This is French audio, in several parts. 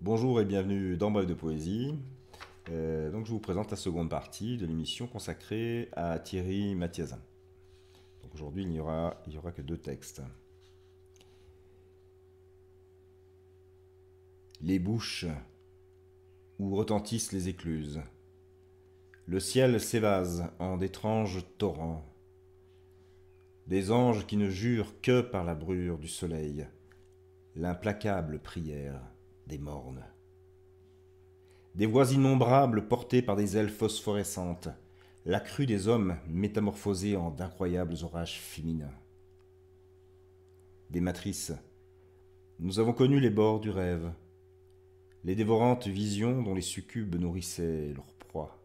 Bonjour et bienvenue dans Bref de Poésie. Euh, donc je vous présente la seconde partie de l'émission consacrée à Thierry Mathiasin. aujourd'hui il n'y aura, que deux textes. Les bouches où retentissent les écluses. Le ciel s'évase en d'étranges torrents. Des anges qui ne jurent que par la brûlure du soleil, l'implacable prière des mornes. Des voix innombrables portées par des ailes phosphorescentes, la crue des hommes métamorphosés en d'incroyables orages féminins. Des matrices. Nous avons connu les bords du rêve, les dévorantes visions dont les succubes nourrissaient leur proie.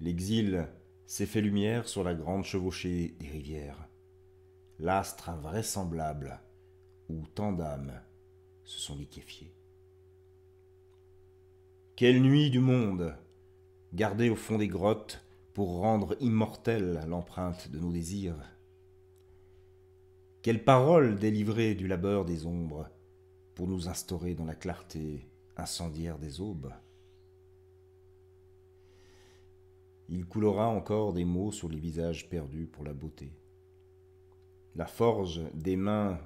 L'exil s'est fait lumière sur la grande chevauchée des rivières, l'astre invraisemblable où tant d'âmes se sont liquéfiés. Quelle nuit du monde Gardée au fond des grottes pour rendre immortelle l'empreinte de nos désirs. Quelle parole délivrée du labeur des ombres pour nous instaurer dans la clarté incendiaire des aubes. Il coulera encore des mots sur les visages perdus pour la beauté. La forge des mains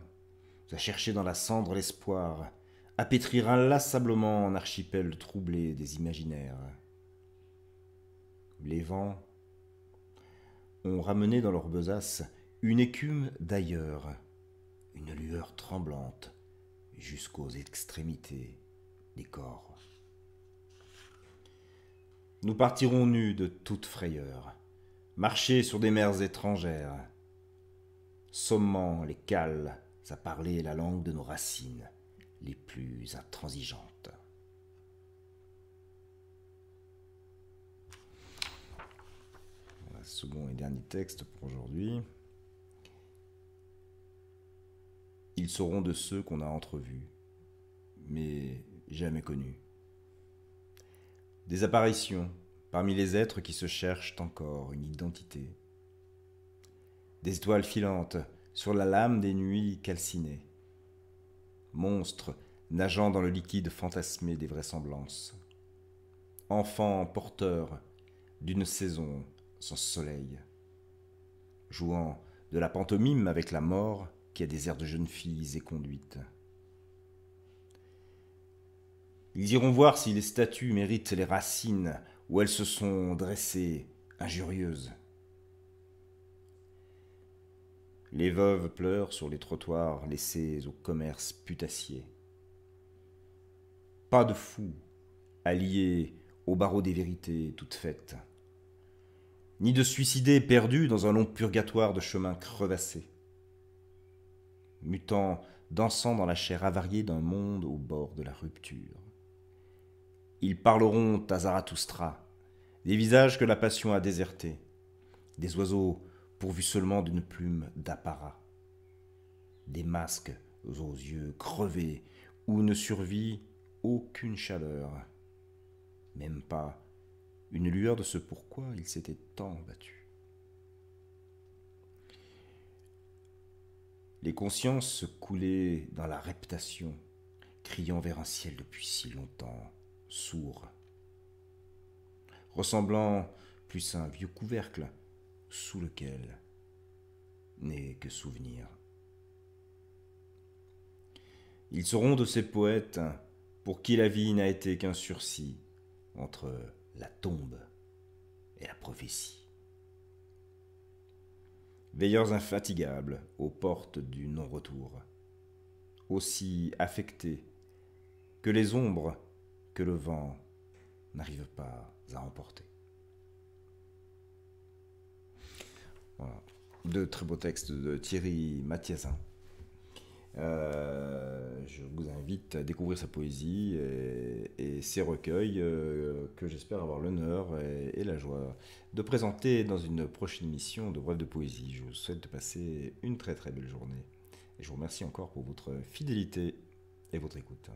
à chercher dans la cendre l'espoir, à pétrir inlassablement en archipel troublé des imaginaires. Les vents ont ramené dans leur besace une écume d'ailleurs, une lueur tremblante jusqu'aux extrémités des corps. Nous partirons nus de toute frayeur, marcher sur des mers étrangères, sommant les cales ça parlait la langue de nos racines les plus intransigeantes. second et dernier texte pour aujourd'hui. Ils seront de ceux qu'on a entrevus, mais jamais connus. Des apparitions parmi les êtres qui se cherchent encore une identité. Des étoiles filantes sur la lame des nuits calcinées. Monstre nageant dans le liquide fantasmé des vraisemblances. Enfant porteur d'une saison sans soleil. Jouant de la pantomime avec la mort qui a des airs de jeunes filles et Ils iront voir si les statues méritent les racines où elles se sont dressées, injurieuses. Les veuves pleurent sur les trottoirs laissés au commerce putassier. Pas de fous, alliés au barreau des vérités toutes faites, ni de suicidés perdus dans un long purgatoire de chemins crevassés, mutants dansant dans la chair avariée d'un monde au bord de la rupture. Ils parleront à Zarathustra, des visages que la passion a désertés, des oiseaux pourvu seulement d'une plume d'apparat. Des masques aux yeux crevés où ne survit aucune chaleur, même pas une lueur de ce pourquoi il s'était tant battu. Les consciences se coulaient dans la reptation, criant vers un ciel depuis si longtemps, sourd, ressemblant plus à un vieux couvercle sous lequel n'est que souvenir. Ils seront de ces poètes pour qui la vie n'a été qu'un sursis entre la tombe et la prophétie. Veilleurs infatigables aux portes du non-retour, aussi affectés que les ombres que le vent n'arrive pas à emporter. De Deux très beaux textes de Thierry Mathiasin. Euh, je vous invite à découvrir sa poésie et, ses recueils euh, que j'espère avoir l'honneur et, et, la joie de présenter dans une prochaine émission de Bref de Poésie. Je vous souhaite de passer une très très belle journée et je vous remercie encore pour votre fidélité et votre écoute.